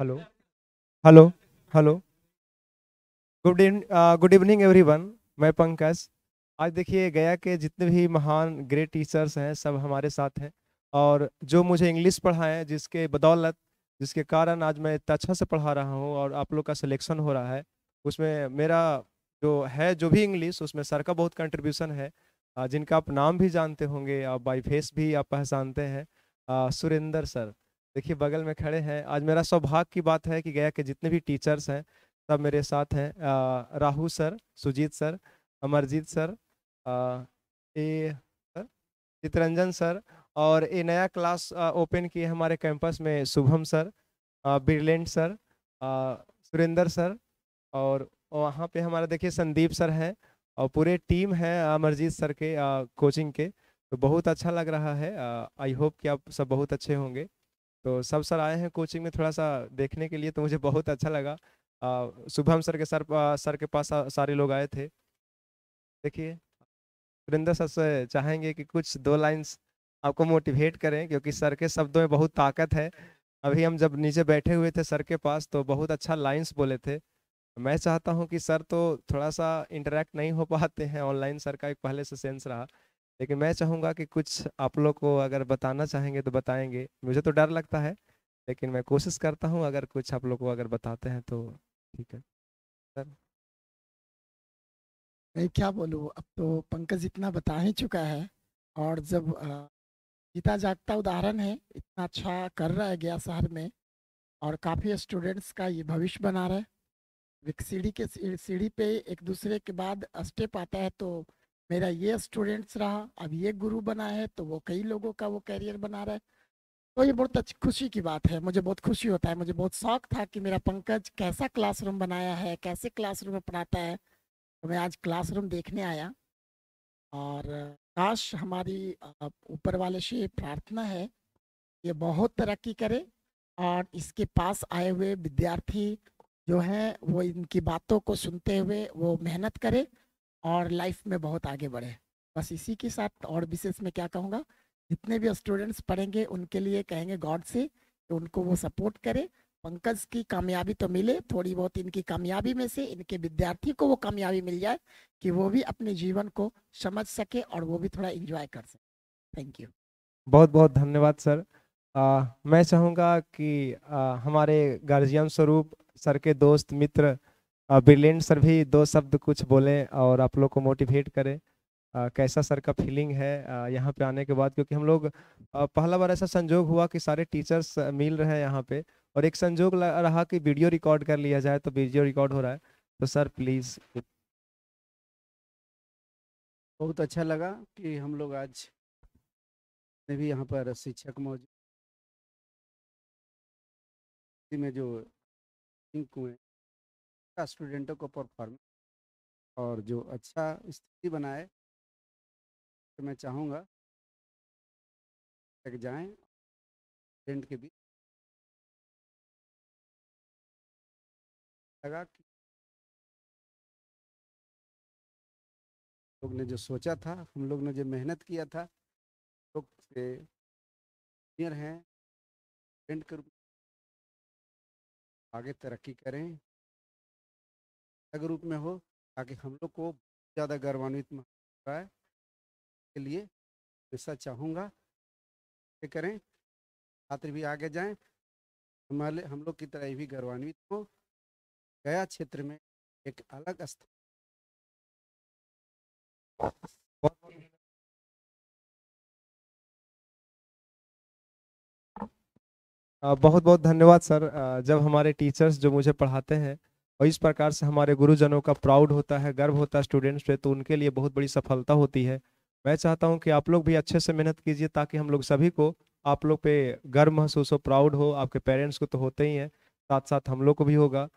Hello hello hello good good evening everyone मैं पंकज आज देखिए गया के जितने भी महान ग्रेट टीचर्स हैं सब हमारे साथ हैं और जो मुझे इंग्लिश पढ़ाएं जिसके बदौलत जिसके कारण आज मैं इतना अच्छा से पढ़ा रहा हूँ और आप लोग का सिलेक्शन हो रहा है उसमें मेरा जो है जो भी इंग्लिश उसमें सर का बहुत कंट्रीब्यूशन है जिनका आप नाम भी जानते होंगे आप बाई फेस भी आप पहचानते हैं सुरेंद्र सर देखिए बगल में खड़े हैं आज मेरा सौभाग्य की बात है कि गया के जितने भी टीचर्स हैं सब मेरे साथ हैं Rahul sir Sujeet sir Amarjeet sir ए सर चितरंजन सर और ये नया क्लास ओपन किए हमारे कैंपस में Shubham sir brilliant sir Surendra sir और वहाँ पे हमारा देखिए संदीप सर हैं और पूरे टीम है अमरजीत सर के आ, कोचिंग के तो बहुत अच्छा लग रहा है आई होप कि आप सब बहुत अच्छे होंगे तो सब सर आए हैं कोचिंग में थोड़ा सा देखने के लिए तो मुझे बहुत अच्छा लगा शुभम सर के सर सर के पास सारे लोग आए थे देखिए सुरेंद्र सर से चाहेंगे कि कुछ दो लाइन्स आपको मोटिवेट करें क्योंकि सर के शब्दों में बहुत ताकत है अभी हम जब नीचे बैठे हुए थे सर के पास तो बहुत अच्छा लाइन्स बोले थे मैं चाहता हूं कि सर तो थोड़ा सा इंटरेक्ट नहीं हो पाते हैं ऑनलाइन सर का एक पहले से सेंस रहा लेकिन मैं चाहूँगा कि कुछ आप लोग को अगर बताना चाहेंगे तो बताएंगे मुझे तो डर लगता है लेकिन मैं कोशिश करता हूँ अगर कुछ आप लोग को अगर बताते हैं तो ठीक है सर मैं क्या बोलूँ अब तो पंकज इतना बता ही चुका है और जब गीता जागता उदाहरण है इतना अच्छा कर रहा है गया शहर में और काफ़ी स्टूडेंट्स का ये भविष्य बना रहा है सीढ़ी के सीढ़ी पे एक दूसरे के बाद स्टेप आता है तो मेरा ये स्टूडेंट्स रहा अब ये गुरु बना है तो वो कई लोगों का वो कैरियर बना रहा है तो ये बहुत अच्छी खुशी की बात है मुझे बहुत खुशी होता है मुझे बहुत शौक था कि मेरा पंकज कैसा क्लासरूम बनाया है कैसे क्लासरूम में पढ़ाता है तो मैं आज क्लासरूम देखने आया और काश हमारी ऊपर वाले से प्रार्थना है ये बहुत तरक्की करे और इसके पास आए हुए विद्यार्थी जो हैं वो इनकी बातों को सुनते हुए वो मेहनत करे और लाइफ में बहुत आगे बढ़े बस इसी के साथ और विशेष में क्या कहूँगा जितने भी स्टूडेंट्स पढ़ेंगे उनके लिए कहेंगे गॉड से कि उनको वो सपोर्ट करे पंकज की कामयाबी तो मिले थोड़ी बहुत इनकी कामयाबी में से इनके विद्यार्थी को वो कामयाबी मिल जाए कि वो भी अपने जीवन को समझ सके और वो भी थोड़ा इंजॉय कर सके थैंक यू बहुत बहुत धन्यवाद सर आ, मैं चाहूँगा कि आ, हमारे गार्जियन स्वरूप सर के दोस्त मित्र ब्रिलियंट सर भी दो शब्द कुछ बोलें और आप लोग को मोटिवेट करें आ, कैसा सर का फीलिंग है यहाँ पे आने के बाद क्योंकि हम लोग आ, पहला बार ऐसा संजोग हुआ कि सारे टीचर्स मिल रहे हैं यहाँ पे और एक संजोग रहा कि वीडियो रिकॉर्ड कर लिया जाए तो वीडियो रिकॉर्ड हो रहा है तो सर प्लीज़ बहुत अच्छा लगा कि हम लोग आज ने भी यहाँ पर शिक्षक मौजूद में जो हुए स्टूडेंटों को परफॉर्मेंस और जो अच्छा स्थिति बनाए तो मैं चाहूँगा तक जाएं स्टूडेंट के बीच लगा कि लोग ने जो सोचा था हम लोग ने जो मेहनत किया था लोग से सीनियर हैं स्टूडेंट के रूप आगे तरक्की करें रूप में हो ताकि हम लोग को ज़्यादा गौरवान्वित हो के लिए हमेशा चाहूँगा करें छात्र भी आगे जाएं हमारे हम लोग की तरह भी गौरवान्वित हो गया क्षेत्र में एक अलग स्थान बहुत बहुत धन्यवाद सर जब हमारे टीचर्स जो मुझे पढ़ाते हैं और इस प्रकार से हमारे गुरुजनों का प्राउड होता है गर्व होता है स्टूडेंट्स पे तो उनके लिए बहुत बड़ी सफलता होती है मैं चाहता हूँ कि आप लोग भी अच्छे से मेहनत कीजिए ताकि हम लोग सभी को आप लोग पे गर्व महसूस हो प्राउड हो आपके पेरेंट्स को तो होते ही हैं साथ साथ हम लोग को भी होगा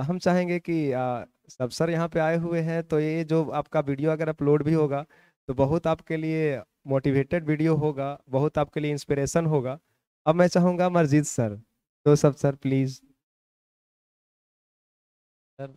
हम चाहेंगे कि आ, सब सर यहाँ पे आए हुए हैं तो ये जो आपका वीडियो अगर अपलोड भी होगा तो बहुत आपके लिए मोटिवेटेड वीडियो होगा बहुत आपके लिए इंस्पिरेशन होगा अब मैं चाहूँगा मरजीत सर तो सब सर प्लीज़ सर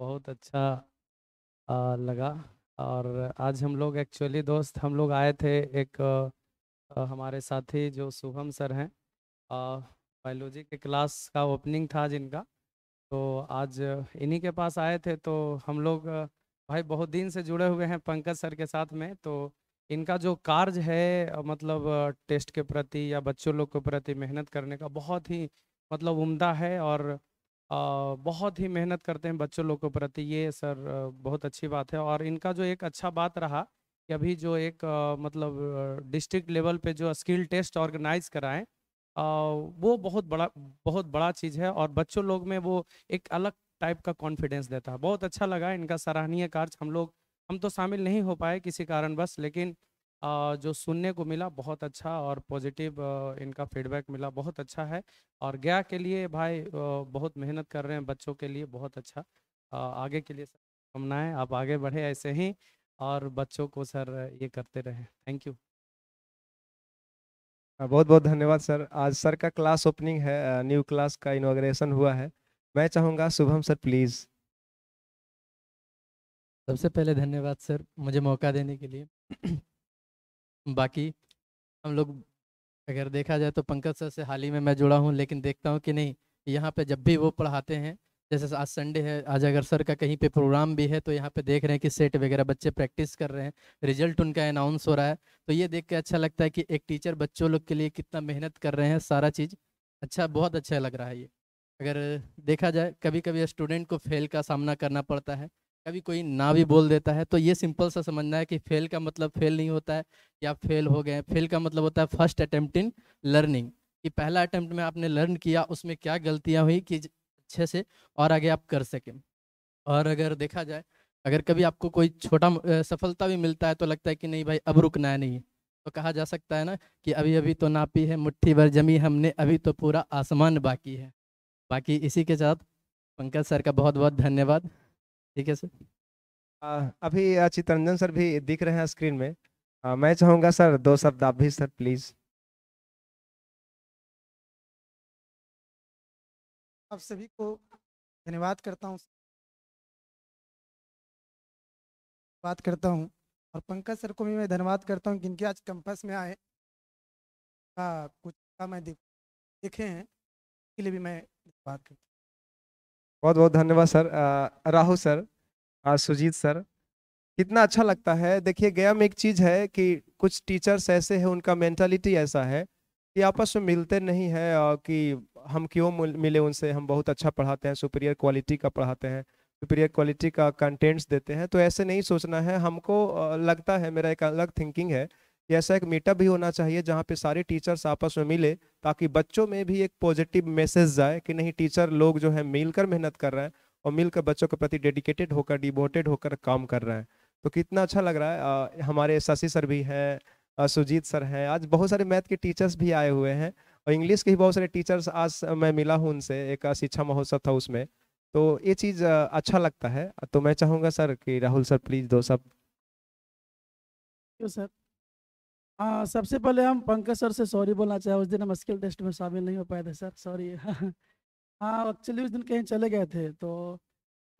बहुत अच्छा आ, लगा और आज हम लोग एक्चुअली दोस्त हम लोग आए थे एक आ, हमारे साथी जो शुभम सर हैं बायोलॉजी के क्लास का ओपनिंग था जिनका तो आज इन्हीं के पास आए थे तो हम लोग भाई बहुत दिन से जुड़े हुए हैं पंकज सर के साथ में तो इनका जो कार्य है मतलब टेस्ट के प्रति या बच्चों लोग के प्रति मेहनत करने का बहुत ही मतलब उम्दा है और बहुत ही मेहनत करते हैं बच्चों लोगों के प्रति ये सर बहुत अच्छी बात है और इनका जो एक अच्छा बात रहा कि अभी जो एक मतलब डिस्ट्रिक्ट लेवल पे जो स्किल टेस्ट ऑर्गेनाइज कराएं वो बहुत बड़ा बहुत बड़ा चीज़ है और बच्चों लोग में वो एक अलग टाइप का कॉन्फिडेंस देता है बहुत अच्छा लगा इनका सराहनीय कार्य हम लोग हम तो शामिल नहीं हो पाए किसी कारणवश लेकिन जो सुनने को मिला बहुत अच्छा और पॉजिटिव इनका फीडबैक मिला बहुत अच्छा है और गया के लिए भाई बहुत मेहनत कर रहे हैं बच्चों के लिए बहुत अच्छा आगे के लिए शुभकामनाएं आप आगे बढ़े ऐसे ही और बच्चों को सर ये करते रहे थैंक यू हाँ, बहुत बहुत धन्यवाद सर आज सर का क्लास ओपनिंग है न्यू क्लास का इनोग्रेशन हुआ है मैं चाहूँगा शुभम सर प्लीज़ सबसे पहले धन्यवाद सर मुझे मौका देने के लिए बाकी हम लोग अगर देखा जाए तो पंकज सर से हाल ही में मैं जुड़ा हूँ लेकिन देखता हूँ कि नहीं यहाँ पे जब भी वो पढ़ाते हैं जैसे आज संडे है आज अगर सर का कहीं पे प्रोग्राम भी है तो यहाँ पे देख रहे हैं कि सेट वगैरह बच्चे प्रैक्टिस कर रहे हैं रिजल्ट उनका अनाउंस हो रहा है तो ये देख के अच्छा लगता है कि एक टीचर बच्चों लोग के लिए कितना मेहनत कर रहे हैं सारा चीज़ अच्छा बहुत अच्छा लग रहा है ये अगर देखा जाए कभी कभी स्टूडेंट को फेल का सामना करना पड़ता है कभी कोई ना भी बोल देता है तो ये सिंपल सा समझना है कि फेल का मतलब फेल नहीं होता है या फेल हो गए फेल का मतलब होता है फर्स्ट अटैम्प्ट इन लर्निंग कि पहला अटैम्प्ट में आपने लर्न किया उसमें क्या गलतियाँ हुई कि अच्छे से और आगे आप कर सकें और अगर देखा जाए अगर कभी आपको कोई छोटा सफलता भी मिलता है तो लगता है कि नहीं भाई अब रुकना है नहीं तो कहा जा सकता है ना कि अभी अभी तो नापी है मुट्ठी भर जमी हमने अभी तो पूरा आसमान बाकी है बाकी इसी के साथ पंकज सर का बहुत बहुत धन्यवाद ठीक है सर अभी चितरंजन सर भी दिख रहे हैं स्क्रीन में आ, मैं चाहूँगा सर दो शब्द आप भी सर प्लीज़ आप सभी को धन्यवाद करता हूँ बात करता हूँ और पंकज सर को भी मैं धन्यवाद करता हूँ जिनके आज कैंपस में आए आ, कुछ का मैं देखे हैं इसके लिए भी मैं बात करता हूँ बहुत बहुत धन्यवाद sir Rahul sir Sujeet sir कितना अच्छा लगता है देखिए गया में एक चीज़ है कि कुछ टीचर्स ऐसे हैं उनका मेंटालिटी ऐसा है कि आपस में मिलते नहीं है और कि हम क्यों मिले उनसे हम बहुत अच्छा पढ़ाते हैं सुपीरियर क्वालिटी का पढ़ाते हैं सुपीरियर क्वालिटी का कंटेंट्स देते हैं तो ऐसे नहीं सोचना है हमको लगता है मेरा एक अलग थिंकिंग है ऐसा एक मीटअप भी होना चाहिए जहाँ पे सारे टीचर्स आपस में मिले ताकि बच्चों में भी एक पॉजिटिव मैसेज जाए कि नहीं टीचर लोग जो है मिलकर मेहनत कर रहे हैं और मिलकर बच्चों के प्रति डेडिकेटेड होकर डिवोटेड होकर काम कर रहे हैं तो कितना अच्छा लग रहा है आ, हमारे शशि सर भी हैं सुजीत सर हैं आज बहुत सारे मैथ के टीचर्स भी आए हुए हैं और इंग्लिश के भी बहुत सारे टीचर्स आज मैं मिला हूँ उनसे एक शिक्षा महोत्सव था उसमें तो ये चीज़ अच्छा लगता है तो मैं चाहूँगा सर कि राहुल सर प्लीज़ दो सब सर आ, सबसे पहले हम पंकज सर से सॉरी बोलना चाहें उस दिन हम स्किल टेस्ट में शामिल नहीं हो पाए थे सर सॉरी हाँ एक्चुअली उस दिन कहीं चले गए थे तो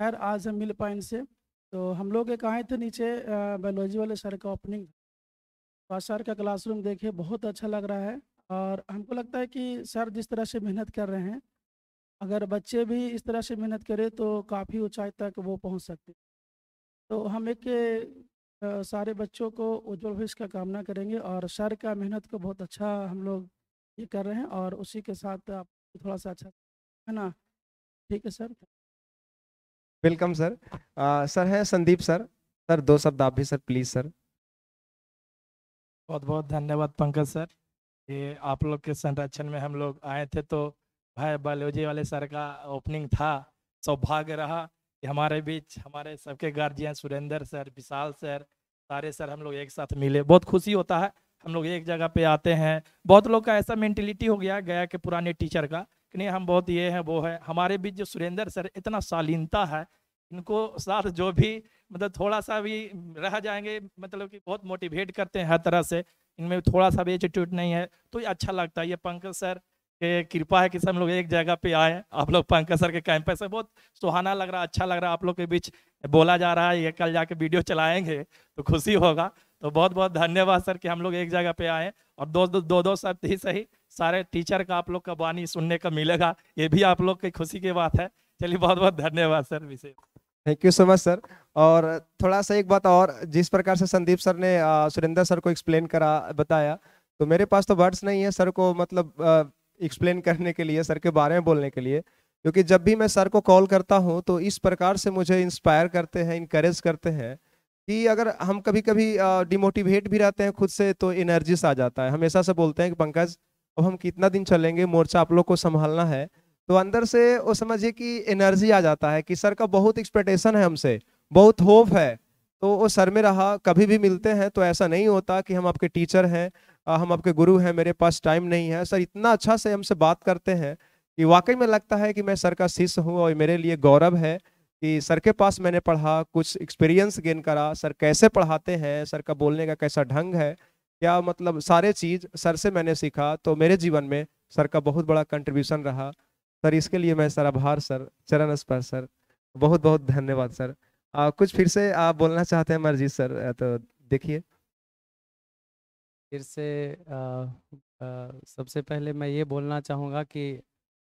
खैर आज हम मिल पाए इनसे तो हम लोग एक आए थे नीचे बायोलॉजी वाले सर का ओपनिंग और सर का क्लासरूम देखे बहुत अच्छा लग रहा है और हमको लगता है कि सर जिस तरह से मेहनत कर रहे हैं अगर बच्चे भी इस तरह से मेहनत करें तो काफ़ी ऊँचाई तक वो पहुँच सकते तो हम एक सारे बच्चों को उज्जवल भविष्य का कामना करेंगे और सर का मेहनत को बहुत अच्छा हम लोग ये कर रहे हैं और उसी के साथ आप थोड़ा सा अच्छा है ना ठीक है सर वेलकम सर आ, सर है संदीप सर सर दो शब्द आप भी सर प्लीज़ सर बहुत बहुत धन्यवाद पंकज सर ये आप लोग के संरक्षण में हम लोग आए थे तो भाई बालोजी वाले सर का ओपनिंग था सौभाग्य रहा हमारे बीच हमारे सबके guardian Surendra sir Vishal sir सारे सर हम लोग एक साथ मिले बहुत खुशी होता है हम लोग एक जगह पे आते हैं बहुत लोग का ऐसा मेंटेलिटी हो गया गया के पुराने टीचर का कि नहीं हम बहुत ये हैं वो है हमारे बीच जो सुरेंद्र सर इतना शालीनता है इनको साथ जो भी मतलब थोड़ा सा भी रह जाएंगे मतलब कि बहुत मोटिवेट करते हैं हर तरह से इनमें थोड़ा सा भी एटीट्यूड नहीं है तो ये अच्छा लगता है ये पंकज सर कि कृपा है कि सब लोग एक जगह पे आए आप लोग पंकज सर के कैंपस से बहुत सुहाना लग रहा अच्छा लग रहा आप लोग के बीच बोला जा रहा है ये कल जाके वीडियो चलाएंगे तो खुशी होगा तो बहुत बहुत धन्यवाद सर कि हम लोग एक जगह पे आए और दो दो दो, दो शब्द ही सही सारे टीचर का आप लोग का वाणी सुनने का मिलेगा ये भी आप लोग की खुशी की बात है चलिए बहुत बहुत धन्यवाद सर विशेष thank you so much sir और थोड़ा सा एक बात और जिस प्रकार से संदीप सर ने सुरेंद्र सर को एक्सप्लेन करा बताया तो मेरे पास तो वर्ड्स नहीं है सर को मतलब एक्सप्लेन करने के लिए सर के बारे में बोलने के लिए क्योंकि जब भी मैं सर को कॉल करता हूँ तो इस प्रकार से मुझे इंस्पायर करते हैं इनक्रेज करते हैं कि अगर हम कभी कभी डिमोटिवेट भी रहते हैं खुद से तो एनर्जी आ जाता है हमेशा से बोलते हैं कि पंकज अब हम कितना दिन चलेंगे मोर्चा आप लोग को संभालना है तो अंदर से वो समझिए कि एनर्जी आ जाता है कि सर का बहुत एक्सपेक्टेशन है हमसे बहुत होप है तो वो सर में रहा कभी भी मिलते हैं तो ऐसा नहीं होता कि हम आपके टीचर हैं हम आपके गुरु हैं मेरे पास टाइम नहीं है सर इतना अच्छा से हमसे बात करते हैं कि वाकई में लगता है कि मैं सर का शिष्य हूँ और मेरे लिए गौरव है कि सर के पास मैंने पढ़ा कुछ एक्सपीरियंस गेन करा सर कैसे पढ़ाते हैं सर का बोलने का कैसा ढंग है क्या मतलब सारे चीज़ सर से मैंने सीखा तो मेरे जीवन में सर का बहुत बड़ा कंट्रीब्यूशन रहा सर इसके लिए मैं सर आभार सर चरण स्पर्श सर बहुत बहुत धन्यवाद सर आ, कुछ फिर से आप बोलना चाहते हैं मरजीत सर तो देखिए फिर से आ, आ, सबसे पहले मैं ये बोलना चाहूँगा कि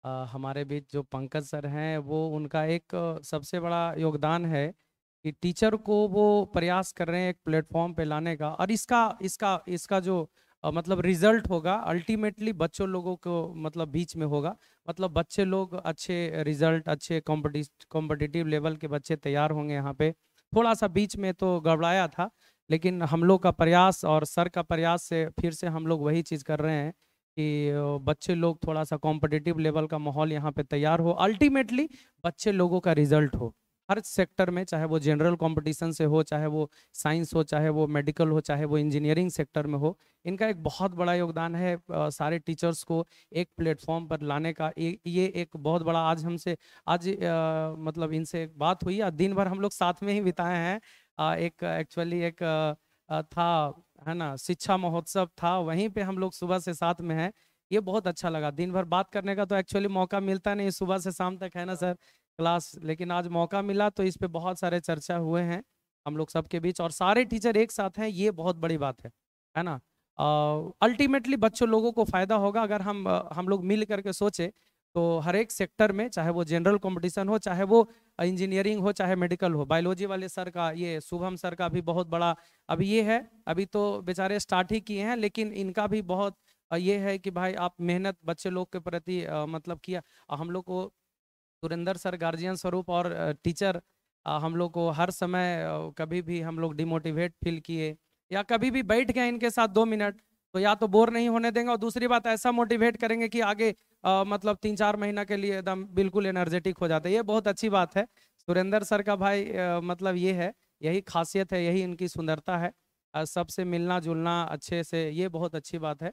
आ, हमारे बीच जो पंकज सर हैं वो उनका एक सबसे बड़ा योगदान है कि टीचर को वो प्रयास कर रहे हैं एक प्लेटफॉर्म पे लाने का और इसका इसका इसका जो मतलब रिजल्ट होगा अल्टीमेटली बच्चों लोगों को मतलब बीच में होगा मतलब बच्चे लोग अच्छे रिजल्ट अच्छे कॉम्पिटिटिव लेवल के बच्चे तैयार होंगे यहाँ पे थोड़ा सा बीच में तो गड़बड़ाया था लेकिन हम लोग का प्रयास और सर का प्रयास से फिर से हम लोग वही चीज़ कर रहे हैं कि बच्चे लोग थोड़ा सा कॉम्पिटिटिव लेवल का माहौल यहाँ पे तैयार हो अल्टीमेटली बच्चे लोगों का रिजल्ट हो हर सेक्टर में चाहे वो जनरल कंपटीशन से हो चाहे वो साइंस हो चाहे वो मेडिकल हो चाहे वो इंजीनियरिंग सेक्टर में हो इनका एक बहुत बड़ा योगदान है सारे टीचर्स को एक प्लेटफॉर्म पर लाने का ये, ये एक बहुत बड़ा आज हमसे आज आ, मतलब इनसे एक बात हुई आज दिन भर हम लोग साथ में ही बिताए हैं आ, एक एक्चुअली एक आ, था है ना शिक्षा महोत्सव था वहीं पे हम लोग सुबह से साथ में हैं ये बहुत अच्छा लगा दिन भर बात करने का तो एक्चुअली मौका मिलता नहीं सुबह से शाम तक है ना हाँ। सर क्लास लेकिन आज मौका मिला तो इस पर बहुत सारे चर्चा हुए हैं हम लोग सबके बीच और सारे टीचर एक साथ हैं ये बहुत बड़ी बात है है ना अल्टीमेटली बच्चों लोगों को फ़ायदा होगा अगर हम हम लोग मिल करके सोचे तो हर एक सेक्टर में चाहे वो जनरल कंपटीशन हो चाहे वो इंजीनियरिंग हो चाहे मेडिकल हो बायोलॉजी वाले सर का ये शुभम सर का भी बहुत बड़ा अभी ये है अभी तो बेचारे स्टार्ट ही किए हैं लेकिन इनका भी बहुत ये है कि भाई आप मेहनत बच्चे लोग के प्रति मतलब किया हम लोग को सुरेंद्र सर गार्जियन स्वरूप और टीचर हम लोग को हर समय कभी भी हम लोग डिमोटिवेट फील किए या कभी भी बैठ गए इनके साथ दो मिनट तो या तो बोर नहीं होने देंगे और दूसरी बात ऐसा मोटिवेट करेंगे कि आगे आ, मतलब तीन चार महीना के लिए एकदम बिल्कुल एनर्जेटिक हो जाता है ये बहुत अच्छी बात है सुरेंद्र सर का भाई आ, मतलब ये है यही खासियत है यही इनकी सुंदरता है सबसे मिलना जुलना अच्छे से ये बहुत अच्छी बात है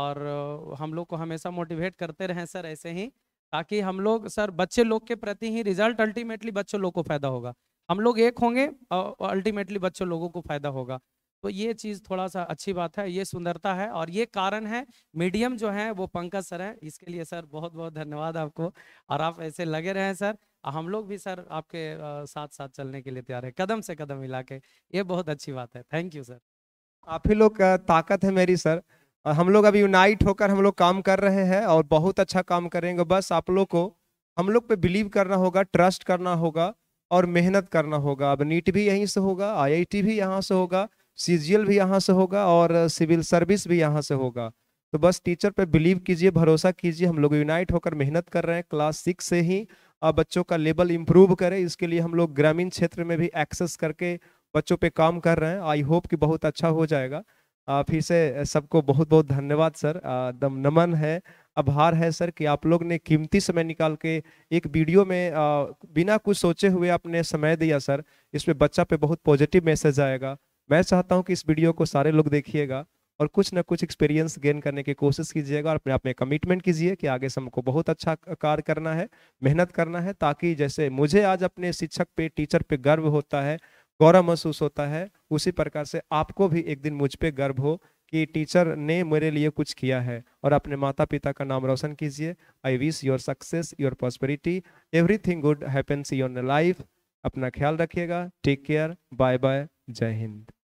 और हम लोग को हमेशा मोटिवेट करते रहें सर ऐसे ही ताकि हम लोग सर बच्चे लोग के प्रति ही रिजल्ट अल्टीमेटली बच्चों लोग को फायदा होगा हम लोग एक होंगे और अल्टीमेटली बच्चों लोगों को फायदा होगा तो ये चीज़ थोड़ा सा अच्छी बात है ये सुंदरता है और ये कारण है मीडियम जो है वो पंकज सर हैं इसके लिए सर बहुत बहुत धन्यवाद आपको और आप ऐसे लगे रहें सर हम लोग भी सर आपके साथ साथ चलने के लिए तैयार है कदम से कदम मिला के ये बहुत अच्छी बात है थैंक यू सर आप ही लोग ताकत है मेरी सर और हम लोग अभी यूनाइट होकर हम लोग काम कर रहे हैं और बहुत अच्छा काम करेंगे बस आप लोग को हम लोग पे बिलीव करना होगा ट्रस्ट करना होगा और मेहनत करना होगा अब नीट भी यहीं से होगा आईआईटी भी यहाँ से होगा सी भी यहाँ से होगा और सिविल सर्विस भी यहाँ से होगा तो बस टीचर पे बिलीव कीजिए भरोसा कीजिए हम लोग यूनाइट होकर मेहनत कर रहे हैं क्लास सिक्स से ही अब बच्चों का लेवल इम्प्रूव करें इसके लिए हम लोग ग्रामीण क्षेत्र में भी एक्सेस करके बच्चों पर काम कर रहे हैं आई होप कि बहुत अच्छा हो जाएगा फिर से सबको बहुत बहुत धन्यवाद सर दम नमन है आभार है सर कि आप लोग ने कीमती समय निकाल के एक वीडियो में बिना कुछ सोचे हुए आपने समय दिया सर इसमें बच्चा पे बहुत पॉजिटिव मैसेज आएगा मैं चाहता हूँ कि इस वीडियो को सारे लोग देखिएगा और कुछ ना कुछ एक्सपीरियंस गेन करने की कोशिश कीजिएगा और अपने आप में कमिटमेंट कीजिए कि आगे से हमको बहुत अच्छा कार्य करना है मेहनत करना है ताकि जैसे मुझे आज अपने शिक्षक पे टीचर पे गर्व होता है गौरव महसूस होता है उसी प्रकार से आपको भी एक दिन मुझ पर गर्व हो कि टीचर ने मेरे लिए कुछ किया है और अपने माता पिता का नाम रोशन कीजिए I wish your success your prosperity everything good happens your life अपना ख्याल रखिएगा टेक केयर बाय बाय जय हिंद